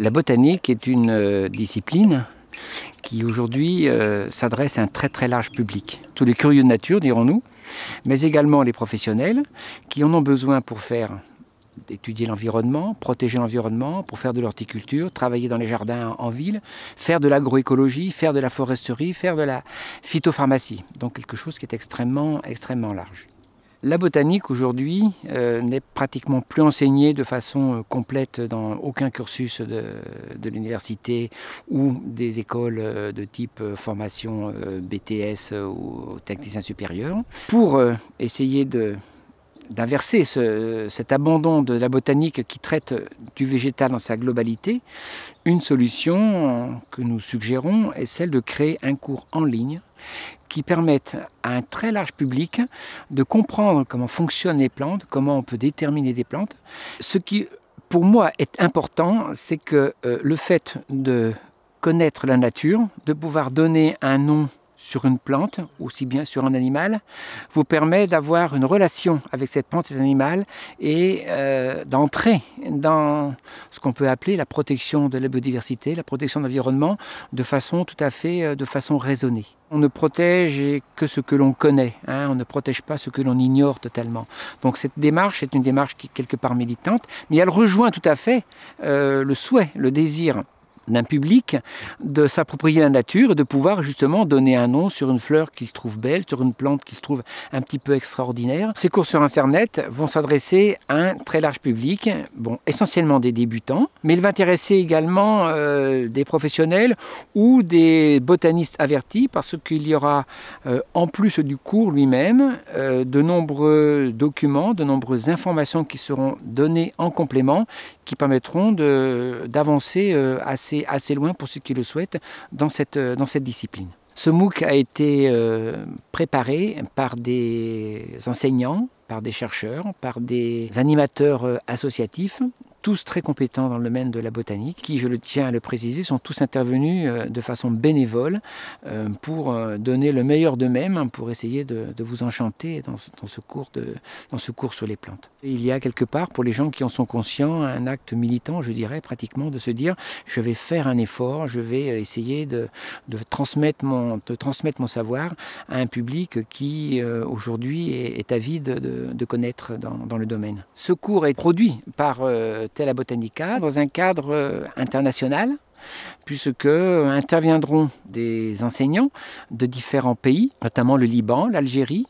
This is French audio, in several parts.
La botanique est une euh, discipline qui aujourd'hui euh, s'adresse à un très très large public. Tous les curieux de nature, dirons-nous, mais également les professionnels qui en ont besoin pour faire étudier l'environnement, protéger l'environnement, pour faire de l'horticulture, travailler dans les jardins en ville, faire de l'agroécologie, faire de la foresterie, faire de la phytopharmacie. Donc quelque chose qui est extrêmement, extrêmement large. La botanique aujourd'hui euh, n'est pratiquement plus enseignée de façon euh, complète dans aucun cursus de, l'université ou des écoles euh, de type formation BTS ou technicien supérieur. Pour essayer de d'inverser cet abandon de la botanique qui traite du végétal dans sa globalité, une solution que nous suggérons est celle de créer un cours en ligne qui permettent à un très large public de comprendre comment fonctionnent les plantes, comment on peut déterminer des plantes. Ce qui, pour moi, est important, c'est que euh, le fait de connaître la nature, de pouvoir donner un nom sur une plante, ou aussi bien sur un animal, vous permet d'avoir une relation avec cette plante et cet animal et euh, d'entrer dans ce qu'on peut appeler la protection de la biodiversité, la protection de l'environnement, de façon tout à fait euh, de façon raisonnée. On ne protège que ce que l'on connaît, hein. on ne protège pas ce que l'on ignore totalement. Donc cette démarche est une démarche qui est quelque part militante, mais elle rejoint tout à fait euh, le souhait, le désir d'un public de s'approprier la nature et de pouvoir justement donner un nom sur une fleur qu'il trouve belle, sur une plante qu'il trouve un petit peu extraordinaire. Ces cours sur Internet vont s'adresser à un très large public, bon, essentiellement des débutants, mais il va intéresser également euh, des professionnels ou des botanistes avertis parce qu'il y aura euh, en plus du cours lui-même euh, de nombreux documents, de nombreuses informations qui seront données en complément qui permettront d'avancer assez assez loin pour ceux qui le souhaitent dans cette, euh, dans cette discipline. Ce MOOC a été euh, préparé par des enseignants, par des chercheurs, par des animateurs euh, associatifs tous très compétents dans le domaine de la botanique, qui, je le tiens à le préciser, sont tous intervenus euh, de façon bénévole euh, pour euh, donner le meilleur d'eux-mêmes, hein, pour essayer de, vous enchanter dans ce, cours de, dans ce cours sur les plantes. il y a quelque part, pour les gens qui en sont conscients, un acte militant, je dirais pratiquement, de se dire je vais faire un effort, je vais essayer de, transmettre, mon, de transmettre mon savoir à un public qui aujourd'hui est, avide de, connaître dans, le domaine. Ce cours est produit par la Botanica dans un cadre euh, international puisque euh, interviendront des enseignants de différents pays, notamment le Liban, l'Algérie,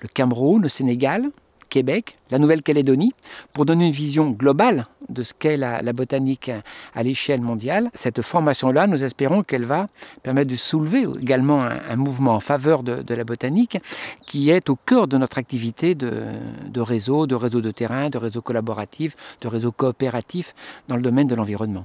le Cameroun, le Sénégal, Québec, la Nouvelle-Calédonie, pour donner une vision globale de ce qu'est la, botanique à l'échelle mondiale. Cette formation-là, nous espérons qu'elle va permettre de soulever également un, mouvement en faveur de, la botanique qui est au cœur de notre activité de, de réseau, de réseau de terrain, de réseau collaboratif, de réseau coopératif dans le domaine de l'environnement.